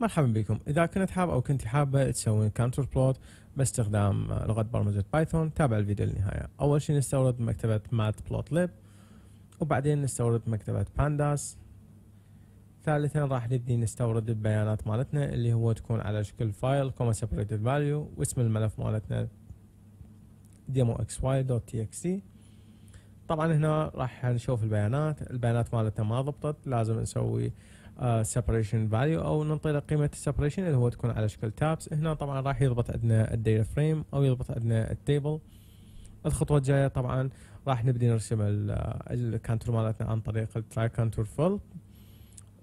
مرحبا بكم اذا كنت حاب او كنت حابه تسوين كانتر بلوت باستخدام لغه برمجه بايثون تابع الفيديو للنهايه اول شيء نستورد مكتبه مات بلوت ليب وبعدين نستورد مكتبه بانداس ثالثا راح نبدي نستورد البيانات مالتنا اللي هو تكون على شكل فايل كوما سيبريتد فاليو واسم الملف مالتنا demo xy.txt طبعا هنا راح نشوف البيانات البيانات مالتنا ما ضبطت لازم نسوي سيبريشن uh, فاليو او ننطي له قيمه السيبريشن اللي هو تكون على شكل تابس هنا طبعا راح يضبط عندنا الداتا فريم او يضبط عندنا التيبل الخطوه الجايه طبعا راح نبدي نرسم الكانتور آه، مالتنا عن طريق التراي كانتور فول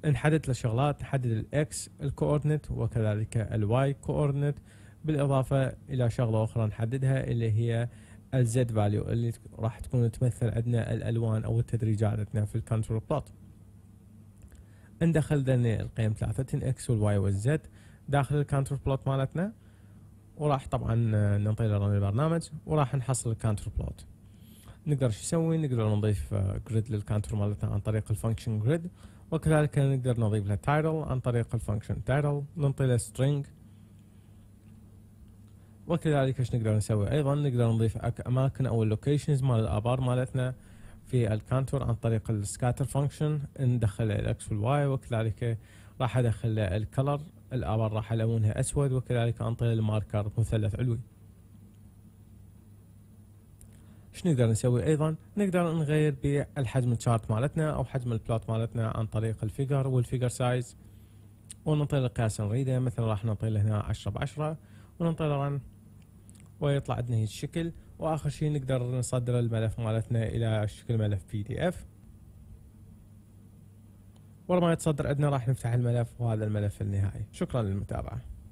نحدد له شغلات نحدد الاكس الكوردينت وكذلك الواي كوردينت بالاضافه الى شغله اخرى نحددها اللي هي الزد فاليو اللي راح تكون تمثل عندنا الالوان او التدريجات عندنا في الكنترول بلوت ندخل ذني القيم ثلاثة اكس والواي والزد داخل الكنترول بلوت مالتنا وراح طبعا ننطي له رن البرنامج وراح نحصل الكنترول بلوت نقدر شو نسوي نقدر نضيف جريد للكنترول مالتنا عن طريق الفانكشن جريد وكذلك نقدر نضيف له تايتل عن طريق الفانكشن تايتل ننطي له سترينج وكذلك ايش نقدر نسوي ايضا نقدر نضيف اماكن او اللوكيشنز مال الابار مالتنا في الكانتور عن طريق السكاتر فانكشن ندخل الاكس والواي وكذلك راح ادخل الكلر الابار راح الونها اسود وكذلك انطي الماركر مثلث علوي ايش نقدر نسوي ايضا نقدر نغير بالحجم الشارت مالتنا او حجم البلوت مالتنا عن طريق الفيجر والفيجر سايز ونعطي القياس نريده مثلا راح نعطي له هنا 10 ب 10 وننطي له رن ويطلع عندنا هي الشكل واخر شيء نقدر نصدر الملف مالتنا الى شكل ملف بي دي اف ورا ما يتصدر عندنا راح نفتح الملف وهذا الملف النهائي شكرا للمتابعه